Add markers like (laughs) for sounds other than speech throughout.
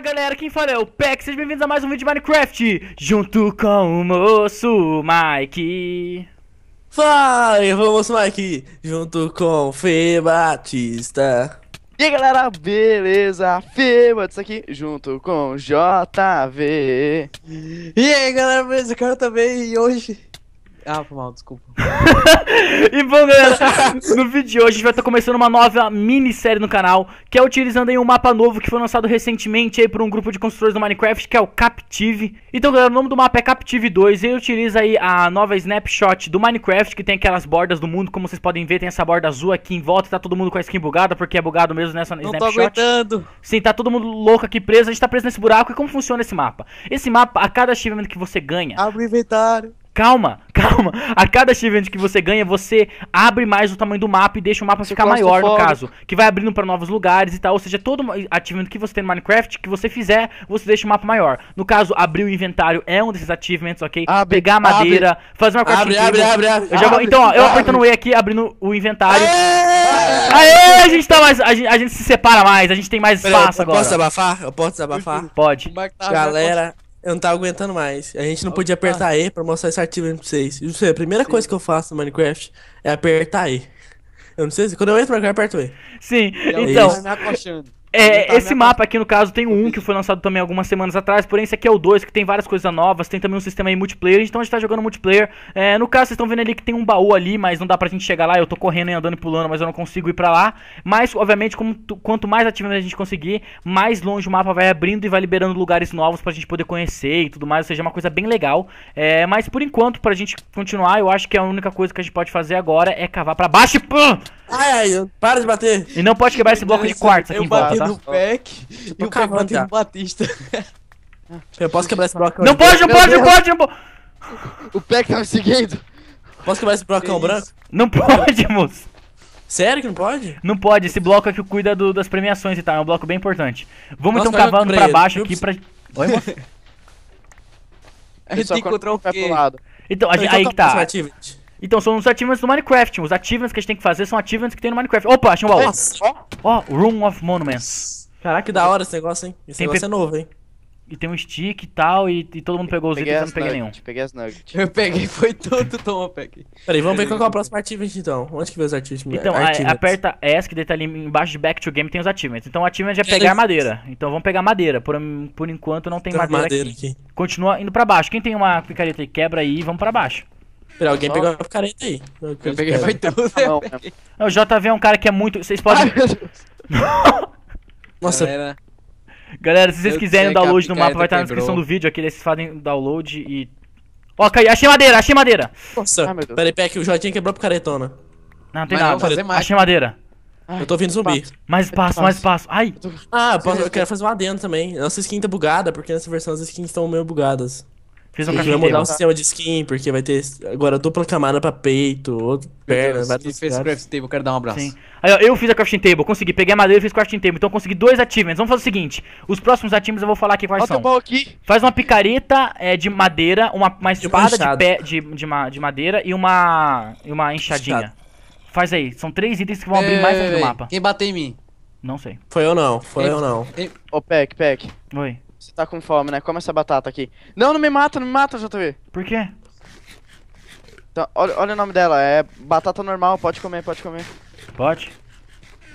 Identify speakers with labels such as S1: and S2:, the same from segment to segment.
S1: Fala galera, quem fala é o Peck, sejam bem-vindos a mais um vídeo de Minecraft Junto com o moço Mike Fala, eu o moço Mike,
S2: junto com Fê Batista E aí galera, beleza? Fê Batista aqui, junto com JV E aí galera, beleza?
S1: Cara também, e hoje
S2: ah, foi mal, desculpa. (laughs)
S1: e bom, galera, no vídeo de hoje a gente vai estar tá começando uma nova minissérie no canal, que é utilizando aí um mapa novo que foi lançado recentemente aí por um grupo de construtores do Minecraft, que é o Captive. Então, galera, o nome do mapa é Captive 2 e ele utiliza aí a nova snapshot do Minecraft, que tem aquelas bordas do mundo, como vocês podem ver, tem essa borda azul aqui em volta, tá todo mundo com a skin bugada, porque é bugado mesmo nessa né, Não snapshot. Não tô aguentando. Sim, tá todo mundo louco aqui preso, a gente tá preso nesse buraco. E como funciona esse mapa? Esse mapa, a cada achievement que você ganha... Abre o inventário. Calma, (laughs) calma. A cada achievement que você ganha, você abre mais o tamanho do mapa e deixa o mapa ficar maior, no caso. Que vai abrindo para novos lugares e tal. Ou seja, todo achievement que você tem no Minecraft, que você fizer, você deixa o mapa maior. No caso, abrir o inventário é um desses achievements, ok? Abre, Pegar madeira, abre, fazer uma craft abre, abre, abre, abre, eu já Então, ó, eu apertando o E aqui, abrindo o inventário. Aê, aê, a gente tá mais. A gente, a gente, se separa mais, a gente tem mais espaço Pera, eu agora. Posso
S3: abafar? Eu posso abafar? Pode. É tá, Galera. Eu não tava aguentando mais. A gente não podia tá. apertar E pra mostrar esse artigo pra vocês. Isso sei, é a primeira Sim. coisa que eu faço no Minecraft é apertar E.
S1: Eu não sei se quando eu entro no Minecraft, eu aperto E. Sim, então. É é, tá esse mapa aqui, no caso, tem um que foi lançado também algumas semanas atrás, porém esse aqui é o 2, que tem várias coisas novas, tem também um sistema aí multiplayer, então a gente tá jogando multiplayer. É, no caso, vocês estão vendo ali que tem um baú ali, mas não dá pra gente chegar lá, eu tô correndo e andando e pulando, mas eu não consigo ir pra lá. Mas, obviamente, como, quanto mais ativamente a gente conseguir, mais longe o mapa vai abrindo e vai liberando lugares novos pra gente poder conhecer e tudo mais, ou seja, é uma coisa bem legal. É, mas, por enquanto, pra gente continuar, eu acho que a única coisa que a gente pode fazer agora é cavar pra baixo e... Pum! Ai, ai, para de bater! E não pode quebrar esse bloco de quartos aqui eu embaixo. Aqui no pack.
S3: E o pack bateu no Batista. (laughs) Eu posso quebrar esse bloco? Não pode, não pode, não pode, não pode!
S1: O Peck tá me seguindo. Posso quebrar esse blocão branco? Não pode, moço. Sério que não pode? Não pode, esse bloco aqui é cuida do, das premiações e tal, é um bloco bem importante. Vamos então cavando pra baixo aqui pra. Oi, moço. (laughs) A gente tem que encontrar o lado. Então, então, então aí que tá. Então, são os achievements do Minecraft. Os achievements que a gente tem que fazer são achievements que tem no Minecraft. Opa, achei um baú. Ó, oh, Room of Monuments. Caraca, que da hora esse negócio, hein? Esse tem negócio pe... é novo, hein? E tem um stick e tal, e, e todo mundo pegou os itens eu não peguei nenhum. Peguei
S2: as nuggets.
S3: Eu peguei, foi
S1: tudo, (laughs) toma peguei. Peraí, vamos ver qual é a
S3: próxima achievement, então. Onde que vê os
S1: achievements? Então, aperta S, que daí tá ali embaixo de Back to Game, tem os achievements. Então, o achievement é pegar é madeira. Então, vamos pegar madeira. Por, por enquanto, não tem madeira, madeira aqui. aqui. Continua indo pra baixo. Quem tem uma picareta e quebra aí, vamos pra baixo. Pera, alguém pegou a careta aí. Eu peguei vai tudo. Tá né, né? Não, O JV é um cara que é muito. Vocês podem. (laughs) Nossa. Galera, Galera se vocês eu quiserem o download no mapa, vai estar tá na descrição do vídeo. Aqui vocês fazem download e. Ó, oh, caiu. Achei madeira, achei madeira. Nossa, ah, peraí, peraí, que o Jotinho quebrou pro caretona. Não, não tem Mas nada. Mais. Achei madeira.
S3: Ai, eu tô ouvindo zumbi. Mais espaço, mais espaço.
S1: Ai! Ah, eu, posso, eu quero fazer
S3: um adendo também. Nossa skin tá bugada, porque nessa versão as skins estão meio bugadas. Eles vão mudar o sistema de
S1: skin, porque vai ter agora dupla camada pra peito, outro, perna, Fez fez crafting table, quero dar um abraço. Sim. Aí, ó, eu fiz a crafting table, consegui, peguei a madeira e fiz crafting table, então consegui dois achievements. Vamos fazer o seguinte, os próximos achievements eu vou falar aqui quais Bota são. Aqui. Faz uma picareta é, de madeira, uma, uma espada de, pé, de, de, ma, de, madeira e uma, e uma enxadinha. Faz aí, são três itens que vão ei, abrir mais ei, do ei, mapa. Quem bateu em mim? Não sei. Foi
S2: eu não, foi eu não. Ô, oh, Peck, Peck. Oi. Você tá com fome, né? Come essa batata aqui. Não, não me mata, não me mata, JV. Por quê? Então, olha, olha o nome dela, é batata normal, pode comer, pode comer. Pode?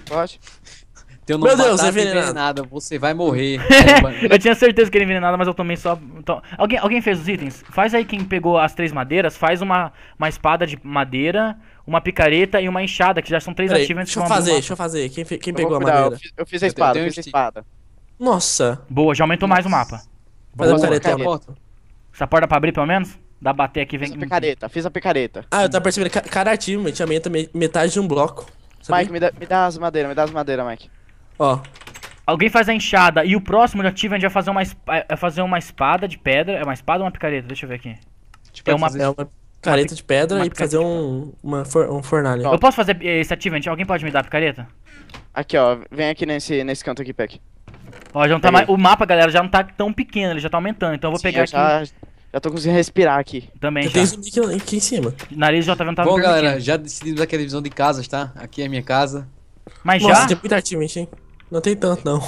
S2: Pode. Teu nome Meu Deus, batata é envenenado. envenenada, você vai
S1: morrer. (laughs) eu tinha certeza que ele é envenenado, mas eu tomei só. Então, alguém, alguém fez os itens? Faz aí quem pegou as três madeiras, faz uma, uma espada de madeira, uma picareta e uma enxada, que já são três ativos antes deixa eu fazer, deixa eu fazer. Quem, quem eu pegou a madeira? Eu fiz, eu fiz a espada, eu, eu fiz a espada. Nossa. Boa, já aumentou Nossa. mais o mapa.
S3: Vou fazer a careta a Porta.
S1: Essa porta pra abrir, pelo menos?
S3: Dá pra bater aqui, vem. Fiz a picareta, fiz a picareta. Ah, eu tava percebendo. Cada time te aumenta metade de um
S1: bloco. Sabia? Mike,
S2: me dá, me dá as madeiras, me dá as madeiras, Mike.
S1: Ó. Alguém faz a enxada e o próximo objetivo é a gente vai fazer uma, é, é fazer uma espada de pedra. É uma espada ou uma picareta? Deixa eu ver aqui. Tipo, é uma, é uma picareta de pedra uma e fazer
S3: um, uma for, um fornalha. Eu
S1: posso fazer eh, esse achievement? Alguém pode me dar a picareta? Aqui, ó. Vem aqui nesse, nesse canto aqui, Peck. Ó, já não tá mais, o mapa, galera, já não tá tão pequeno, ele já tá aumentando. Então eu vou Sim, pegar eu já, aqui. Já tô conseguindo respirar aqui. Também. Eu já. tenho zumbi aqui, aqui em cima. Nariz já tá vendo tá Bom, galera, já decidimos aqui a divisão de casas, tá? Aqui é a minha casa. Mas Nossa, já. tem muita ativamente, hein? Não tem tanto, não.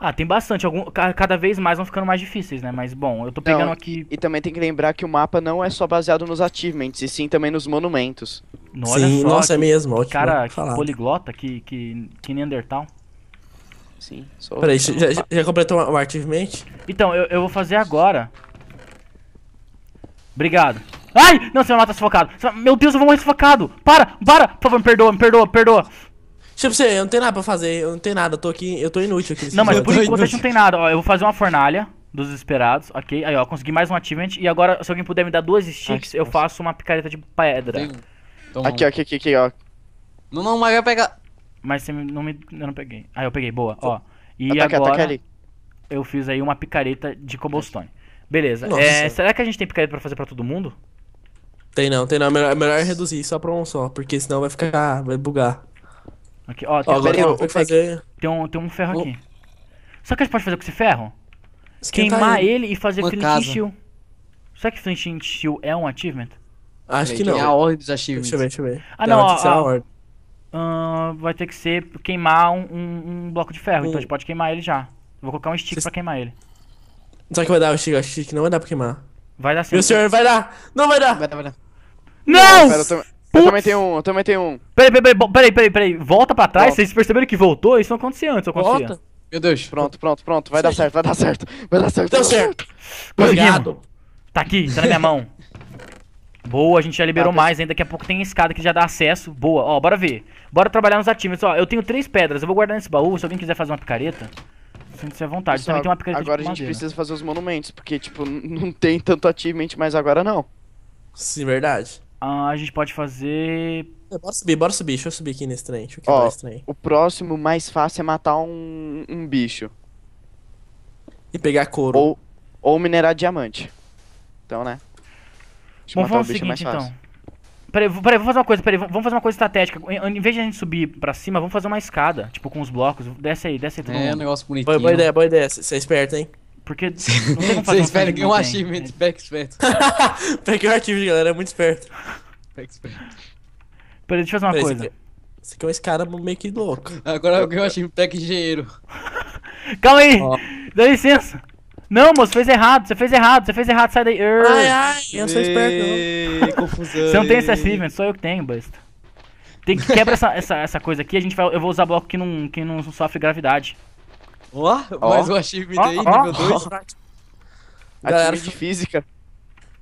S1: Ah, tem bastante. Algum, cada vez mais vão ficando mais difíceis, né? Mas bom, eu tô pegando não, aqui.
S2: E, também tem que lembrar que o mapa não é só baseado nos achievements, e sim também nos
S1: monumentos.
S2: Não, sim, nossa, é que, é mesmo. Ótimo, cara, que
S1: poliglota, que, que, que Neandertal. Sim. Só Peraí, só já, já, completou o achievement? Então, eu, eu vou fazer agora. Obrigado. Ai! Não, você vai matar sufocado. Meu Deus, eu vou morrer sufocado. Para, para. Por favor, me perdoa, me perdoa, me perdoa. Tipo, você, eu não tenho nada pra fazer. Eu não tenho nada. Eu tô aqui, eu tô inútil aqui. Não, mas por enquanto a gente não tem nada. Ó, eu vou fazer uma fornalha dos desesperados, ok? Aí, ó, consegui mais um achievement. E agora, se alguém puder me dar duas sticks, Ai, eu faço uma picareta de pedra. Aqui, aqui, aqui, aqui, ó. Não, não, mas vai pegar... Mas você não me. Eu não peguei. Ah, eu peguei, boa. Tá ó. E ataque, tá tá agora ataque eu fiz aí uma picareta de cobblestone. Beleza. É, será que a gente tem picareta pra fazer pra todo
S3: mundo? Tem
S1: não, tem não. É melhor, é melhor reduzir
S3: só pra um só, porque senão vai ficar. vai bugar.
S2: Aqui, ó, tem, ó, um, agora eu, eu fazer...
S1: tem, um, tem um ferro aqui. Só que a gente pode fazer com esse ferro? Esquentar Queimar ele. ele e fazer Flint Steel. Será que Flint Steel é um achievement? Acho que não. É a ordem dos achievements. Deixa
S3: eu ver, deixa eu ver. Ah, não, ó, a, a,
S1: hum, vai ter que ser queimar um, um, um bloco de ferro. Então a hum. gente pode queimar ele já. Vou colocar um stick Cês... pra queimar ele.
S3: só que vai dar o stick? não vai dar pra queimar.
S2: Vai dar
S1: sim. Meu senhor, vai dar!
S2: Não vai dar! Vai dar, vai dar. Não! não pera, eu, tam... eu, também tenho um, eu também tenho um. Peraí, peraí, peraí,
S1: peraí, peraí. Volta pra trás, vocês perceberam que voltou? Isso não acontecia antes, acontecia. Volta. Meu Deus. Pronto, pronto, pronto. Vai Sim. dar certo, vai dar certo. Vai dar certo. Deu certo. Conseguimos. Tá aqui, tá na minha mão. Boa, a gente já liberou ah, mais, ainda daqui a pouco tem escada que já dá acesso. Boa, ó, bora ver. Bora trabalhar nos ativos. Ó, eu tenho três pedras, eu vou guardar nesse baú, se alguém quiser fazer uma picareta, sinta-se à
S2: vontade. Pessoal, Também tem uma picareta Agora a gente madeira. precisa fazer os monumentos, porque, tipo, não tem tanto ativamente mais agora, não. Sim, verdade. Ah, a gente pode fazer... É, bora subir, bora subir, deixa eu subir aqui nesse trem, ó, trem. o próximo mais fácil é matar um, um bicho. E pegar couro. Ou, ou minerar diamante. Então, né?
S1: Deixa vamos fazer o, é seguinte, então. Peraí, peraí, vamos fazer uma coisa, peraí, vamos fazer uma coisa estratégica. Em, em vez de a gente subir pra cima, vamos fazer uma escada, tipo, com os blocos. Desce aí, desce aí todo É, mundo. um negócio bonitinho. Boa, boa ideia, boa ideia. Você é esperto, hein? Porque não (laughs) tem como fazer um espera que um achievement, né? pack esperto.
S3: (laughs) Peguei o arquivo, galera, é muito esperto. Pack esperto. Peraí, deixa eu fazer uma peraí, coisa. Esse aqui é, é um escada meio que louco.
S2: Agora eu achei o achievement, pack engenheiro. (laughs) Calma
S1: aí, oh. dá licença. Não, moço, fez errado, você fez errado, você fez errado, sai daí. Ai, ai, eu sou esperto. Não. (laughs) confusão. Você não tem esse achievement, sou eu que tenho, besta. Tem que quebra essa, essa, essa coisa aqui, a gente vai, eu vou usar bloco que não, que não sofre gravidade. Ó, oh, mais um achievement oh, aí, oh, nível 2. Oh. (laughs) Galera, de física.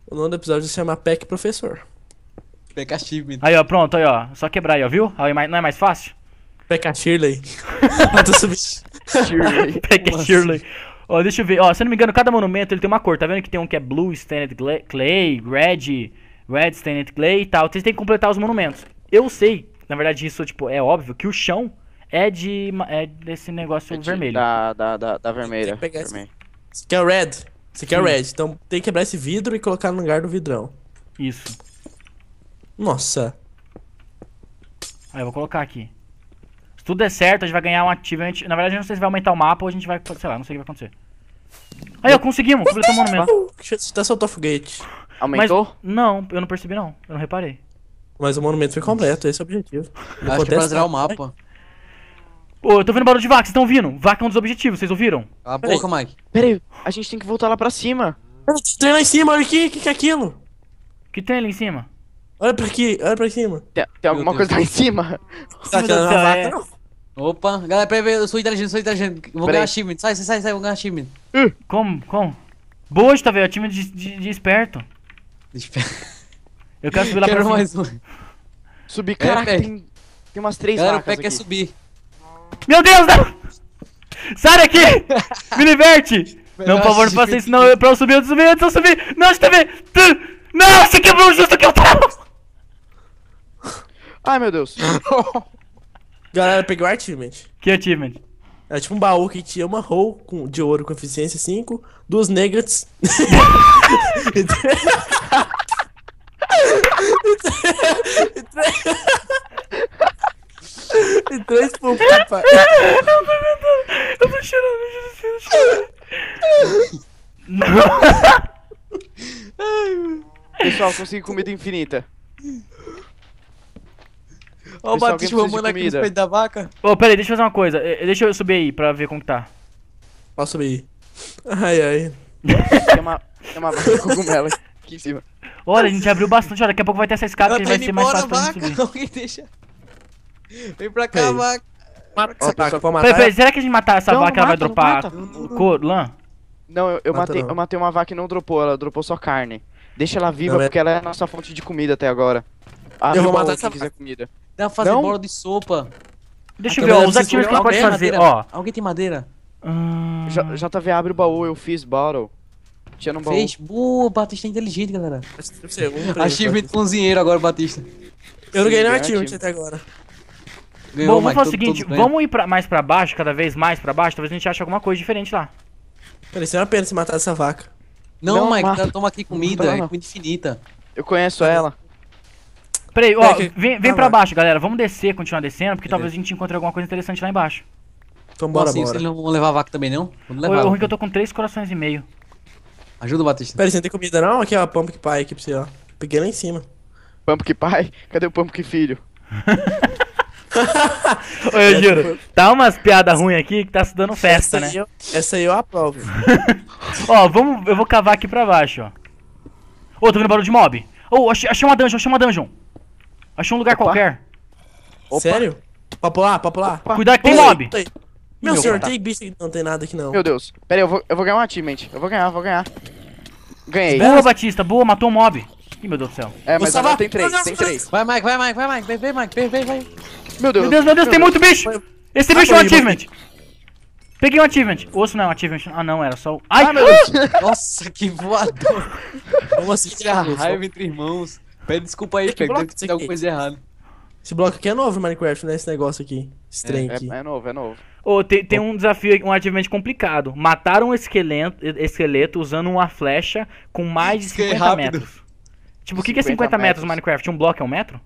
S1: O nome do episódio se chama PEC Professor.
S3: PEC Achievement.
S1: Aí, ó, pronto, aí, ó. Só quebrar aí, ó, viu? Aí, não é mais fácil? PEC Shirley. (laughs) Shirley. PEC Shirley. Ó, deixa eu ver. Ó, se eu não me engano, cada monumento ele tem uma cor. Tá vendo que tem um que é blue stained clay, red, red stained clay e tal. Vocês têm que completar os monumentos. Eu sei, na verdade isso tipo é óbvio que o chão é de é desse negócio é de, vermelho. Da da da, da vermelha. Você esse... Você quer é o red? Você quer é o red? Então tem que quebrar esse vidro e colocar no lugar do vidrão.
S3: Isso. Nossa. Aí eu vou colocar aqui.
S1: Se tudo der certo, a gente vai ganhar um achievement. Na verdade, gente não sei se vai aumentar o mapa ou a gente vai. Sei lá, não sei o que vai acontecer. Aí, ó, conseguimos, completamos o monumento.
S3: Até soltou foguete. Aumentou? Mas,
S1: não, eu não percebi não, eu não reparei.
S3: Mas o monumento foi completo, esse é o objetivo. Não Acho que é pra zerar o mapa.
S1: Pô, eu tô vendo barulho de vaca, vocês estão ouvindo? Vaca é um dos objetivos, vocês ouviram? Cala a boca, Mike. Pera aí, a gente tem que voltar lá pra cima. Tem lá em cima, olha aqui, o que, que é aquilo? Que tem ali em cima? Olha pra aqui, olha pra cima.
S2: Tem, tem alguma Deus coisa tá Deus. lá em
S1: cima? Tá tirando uma vaca, não? Opa, galera, peraí, eu sou inteligente, sou inteligente. Vou ganhar time, Sai, sai, sai, sai, vou ganhar time. Uh. como, como? Boa, tá vendo? É time de, de, de esperto. De esperto. Eu quero subir lá quero pra mais cima. um. Subir, é, cara, é,
S2: tem, tem umas três galera, vacas o pé quer
S1: subir. Meu Deus, não! Sai daqui! (laughs) Me liberte! não, por favor, não faça isso, não. Pra eu subir, eu subir, eu subir. Não, deixa Não, você quebrou justo que eu tava. Ai, meu Deus.
S3: Galera, peguei o achievement. Que achievement? É tipo um baú que tinha uma roll de ouro com eficiência 5, duas nuggets. e três pulpos, papai. Eu tô chorando, eu tô
S2: chorando. Não.
S1: Pessoal, consegui comida infinita.
S2: Olha o Batista mamando aqui no peito da vaca.
S1: Ô, oh, pera deixa eu fazer uma coisa. Deixa eu subir aí pra ver como que tá. Posso subir aí. Ai, ai. tem, uma, vaca uma cogumelo aqui em cima. Olha, a gente abriu bastante. Olha, daqui a pouco vai ter essa escada que vai tá ser mais fácil vaca. pra gente subir.
S2: Alguém deixa...
S1: Vem pra cá, Ei. vaca. Mata essa vaca. matar pera, será que a gente matar essa então não, vaca, não ela mata, vai dropar couro, lã?
S2: Não, eu, eu, matei, não. eu matei uma vaca e não dropou, ela dropou só carne. Deixa ela viva, não, é- porque ela é a nossa fonte de comida até agora. Ah, eu vou matar essa vaca. comida. Dá pra fazer não? bola de
S3: sopa. Deixa eu ver, ó, os ativos que pode fazer, ó. Alguém tem madeira?
S2: Hum... Ah. JV abre o baú, eu fiz battle. Tinha no baú. Fez?
S3: Boa, Batista é inteligente, galera. Achievement
S1: né?
S2: cozinheiro agora, Batista.
S1: Eu não ganhei nenhum ativo até agora. Ganhou, Bom, vamos fazer o seguinte, vamos ir pra, mais pra baixo, cada vez mais pra baixo, talvez a gente ache alguma coisa diferente lá. Peraí, será uma pena se matar essa vaca.
S3: Não, não Mike, ela toma aqui comida, é comida infinita.
S1: Eu conheço ela. Peraí, ó, vem, vem pra baixo, galera. Vamos descer, continuar descendo, porque talvez a gente encontre alguma coisa interessante lá embaixo. Então bora, Nossa, bora. Vocês não vão levar a vaca também, não? Vamos levar. O ruim que eu tô com três corações e meio.
S3: Ajuda o Batista. Peraí, você não tem comida não? Aqui, ó, Pumpkin pai aqui pra você, ó. Peguei lá em cima. Pumpkin pai Cadê o que Filho? (laughs)
S2: (laughs)
S1: eu juro, tá umas piadas ruins aqui que tá se dando festa, essa né? Eu, essa aí eu aprovo. (laughs) ó, vamos, eu vou cavar aqui pra baixo, ó. Ô, oh, tô vendo barulho de mob. Ô, oh, achei, achei uma dungeon, achei uma dungeon. Achei um lugar Opa. qualquer. Opa. Sério? Pra pular,
S3: pra pular. Opa. Cuidado que tem mob.
S1: meu, meu senhor, tá. tem bicho aqui. Não tem nada
S2: aqui não. Meu Deus. Pera aí, eu vou, eu vou ganhar um achievement. Eu vou ganhar, vou ganhar. Ganhei. Boa,
S1: Batista. Boa, matou um mob. Ih, meu Deus do céu. É, mas agora tem três, não, tem três.
S2: Vai, Mike, vai, Mike, vai, Mike. Vem, vem, Mike. Vem, vem, vai. Meu Deus.
S1: Meu Deus, meu Deus, tem muito bicho.
S3: Esse bicho é um achievement.
S1: Peguei um achievement. Osso não é um achievement. Ah, não, era só o... Ai, ah, meu Deus. (laughs) Nossa,
S3: que voador.
S1: Vamos assistir a raiva
S2: entre irmãos. Pede desculpa aí, Pega, deve ter alguma coisa errada.
S1: Esse bloco aqui é novo no Minecraft, né? Esse negócio aqui. Estranho é, aqui.
S2: É, é novo, é novo.
S1: Oh, tem, tem um desafio, um ativamente complicado. Matar um esqueleto, esqueleto usando uma flecha com mais de 50 é rápido. metros. Tipo, o que, que é 50 metros. metros no Minecraft? Um bloco é um metro?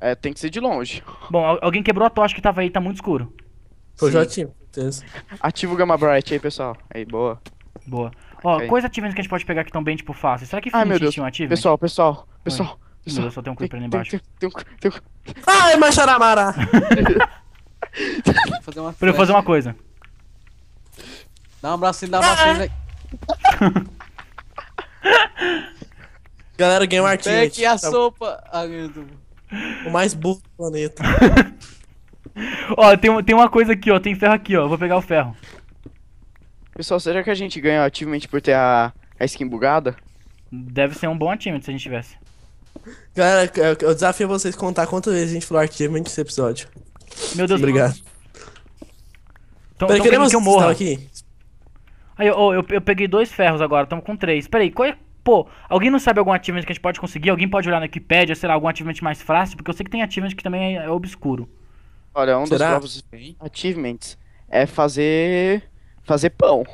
S1: É, tem que ser de longe. Bom, alguém quebrou a tocha que tava aí, tá muito escuro. Foi o Jotinho. Ativa o
S2: Gamma Bright aí, pessoal. Aí, boa. Boa. Ó, coisas quais
S1: ativos que a gente pode pegar que estão bem, tipo, fácil? Será que Ai, meu Deus. um ativo? Pessoal, pessoal, pessoal. Oi. Meu Deus, só tem um creeper ali embaixo. Tem, tem, tem, Ai,
S3: macharamara! (laughs)
S1: fazer uma pra eu fazer uma coisa.
S3: Dá um abraço, dá um abraço. Ah, é. (laughs) Galera, game um artigo. Pegue a tá...
S1: sopa. Ah,
S3: o mais burro do planeta.
S1: (laughs) ó, tem, tem uma coisa aqui, ó. Tem ferro aqui, ó. Vou pegar o ferro.
S2: Pessoal, será que a gente ganha ativamente por ter a, a skin bugada? Deve
S1: ser um bom achievement se a gente tivesse.
S2: Galera, eu
S3: desafio vocês contar quantas vezes a gente falou achievement nesse episódio. Meu Deus, obrigado.
S1: Então, Peraí, queremos que eu morra aqui. Aí, oh, eu, eu, peguei dois ferros agora, estamos com três. Peraí, qual é, Pô, alguém não sabe algum achievement que a gente pode conseguir? Alguém pode olhar no Wikipedia, Será algum achievement mais fácil? Porque eu sei que tem achievement que também é, é obscuro.
S2: Olha, um Será? dos novos
S1: achievements
S2: é fazer
S1: fazer pão.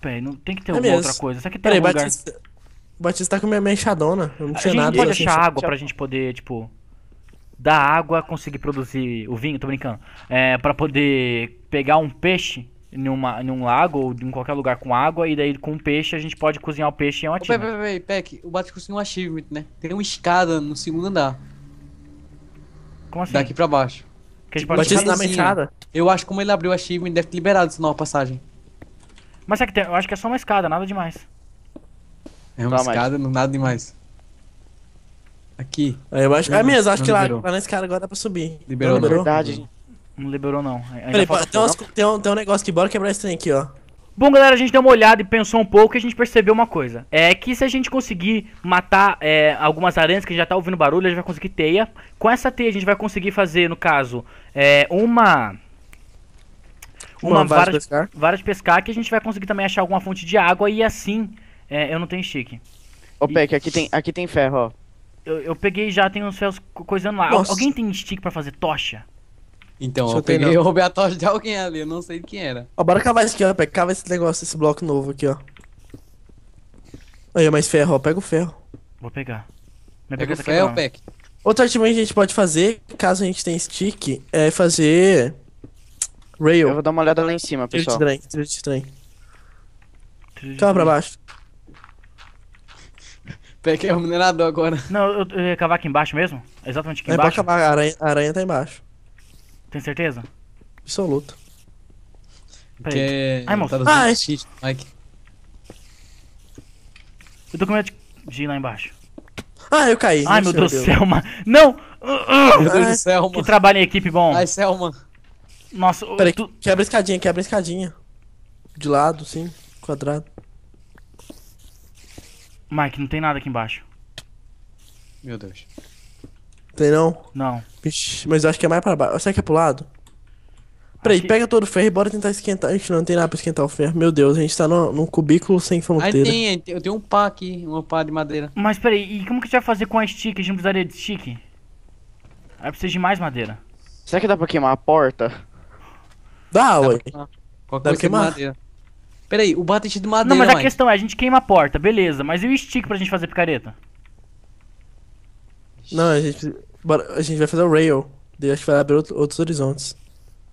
S1: Peraí, não tem que ter é alguma outra coisa. Será que tem Peraí, algum Batista,
S3: lugar? Batista tá com minha mexadona. Eu não tinha a gente nada. pode achar assim. água pra
S1: gente poder, tipo, dar água conseguir produzir o vinho, tô brincando. É, pra poder pegar um peixe numa, num lago ou em qualquer lugar com água, e daí com peixe a gente pode cozinhar o peixe em uma atividade. Peraí, peraí, peraí, Peck, o Batista conseguiu um achievement, né? Tem uma escada no segundo andar. Como assim? Daqui
S2: pra baixo. Que a gente pode isso escada. Eu acho que como ele abriu a Shiva, ele deve
S1: ter liberado essa nova passagem. Mas é que tem, eu acho que é só uma escada, nada demais.
S3: É uma tá, escada, mas... nada demais. Aqui. É, eu acho, é mesmo, acho que liberou. lá,
S1: lá nessa cara agora dá pra subir. Liberou, não, né? liberou? Verdade. Não liberou, não. É, Peraí, tem, umas, tem, um, tem um negócio que bora quebrar esse trem aqui, ó. Bom, galera, a gente deu uma olhada e pensou um pouco e a gente percebeu uma coisa. É que se a gente conseguir matar é, algumas aranhas que já tá ouvindo barulho, a gente vai conseguir teia. Com essa teia a gente vai conseguir fazer, no caso, é, uma... Uma, uma vara, de pescar. vara de pescar que a gente vai conseguir também achar alguma fonte de água e assim... É, eu não tenho stick.
S2: Ô, e... Peck, aqui tem, aqui tem ferro, ó.
S1: Eu, eu peguei já, tem uns ferros coisando lá. Nossa. Alguém tem stick pra fazer tocha?
S2: Então, Deixa eu, peguei não. roubei a tocha
S1: de alguém ali, eu não sei de quem era.
S2: Ó, bora
S3: cavar esse aqui, ó. Pega, cava esse negócio, esse bloco novo aqui, ó. Aí, mais ferro, ó. Pega o ferro.
S1: Vou pegar. Me Pega o é ferro, Peck.
S3: Outra artimanha que a gente pode fazer, caso a gente tenha stick, é fazer... Rail. Eu vou dar
S2: uma olhada lá em cima,
S1: pessoal. Trilho de trem, trilho de trem. Trilho pra baixo. é o minerador agora. Não, eu, eu ia cavar aqui embaixo mesmo? Exatamente aqui embaixo? É,
S3: pra cavar. A aranha, a aranha tá embaixo. Tem certeza? Absoluto.
S1: Peraí. Que... Ai, moço. Tá ah, esse... Mike. O documento de lá embaixo. Ah, eu caí. Ai, uh, uh. meu Deus do céu, mano. Não! Meu Deus do céu, mano. Que trabalho em equipe bom. Ai, mano. Nossa, Peraí, tu... quebra a escadinha, quebra
S3: a escadinha. De lado, sim, quadrado.
S1: Mike, não tem nada aqui embaixo. Meu Deus.
S3: Tem não? Não. Vixe, mas eu acho que é mais pra baixo. Será que é pro lado? Peraí, que... pega todo o ferro e bora tentar esquentar. A gente não tem nada pra esquentar o ferro. Meu Deus, a gente tá no, num cubículo sem fronteira.
S1: Aí tem, eu tenho um pá aqui, um pá de madeira. Mas peraí, e como que a gente vai fazer com a stick? A gente não precisaria de stick? Aí precisa de mais madeira.
S2: Será que dá pra queimar a porta? Dá, dá ué.
S1: Pra dá pra queimar. madeira. Peraí, o bate de madeira. Não, mas a questão é, a gente queima a porta, beleza. Mas e o stick pra gente fazer picareta?
S3: Não, a gente a gente vai fazer o rail. Daí acho que vai abrir outro, outros horizontes.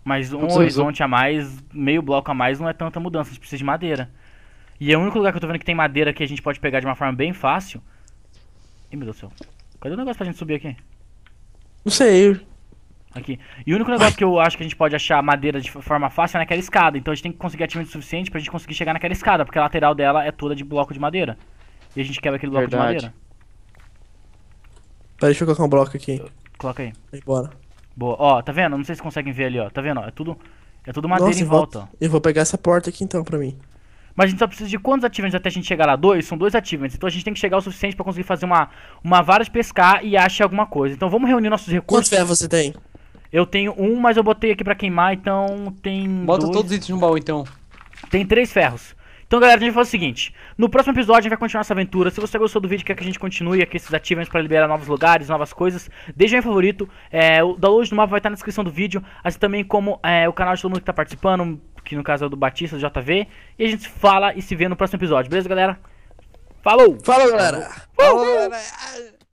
S1: Mas um outros horizonte a mais, meio bloco a mais, não é tanta mudança. A gente precisa de madeira. E é o único lugar que eu tô vendo que tem madeira que a gente pode pegar de uma forma bem fácil. Ih, meu Deus do céu. Cadê o negócio pra gente subir aqui? Não sei. Aqui. E o único negócio que eu acho que a gente pode achar madeira de forma fácil é naquela escada. Então a gente tem que conseguir ativamento suficiente pra gente conseguir chegar naquela escada, porque a lateral dela é toda de bloco de madeira. E a gente quebra aquele bloco Verdade. de madeira.
S3: Peraí, deixa eu colocar um bloco aqui.
S1: Coloca aí. Vai embora. Boa. Ó, tá vendo? Não sei se conseguem ver ali, ó. Tá vendo? Ó, é tudo, é tudo madeira Nossa, em volta. Vou,
S3: eu vou pegar essa porta aqui então pra mim.
S1: Mas a gente só precisa de quantos ativantes até a gente chegar lá? Dois? São dois ativantes. Então a gente tem que chegar o suficiente pra conseguir fazer uma, uma vara de pescar e achar alguma coisa. Então vamos reunir nossos recursos. Quantos ferros você tem? Eu tenho um, mas eu botei aqui pra queimar, então tem. Bota dois. todos os itens no baú então. Tem três ferros. Então, galera, a gente vai fazer o seguinte. No próximo episódio a gente vai continuar essa aventura. Se você gostou do vídeo quer que a gente continue aqui esses ativos para liberar novos lugares, novas coisas, deixa aí favorito. É, o download do mapa vai estar na descrição do vídeo, assim também como é, o canal de todo mundo que está participando, que no caso é o do Batista, do JV. E a gente se fala e se vê no próximo episódio, beleza, galera? Falou! Falou, galera! Falou, galera!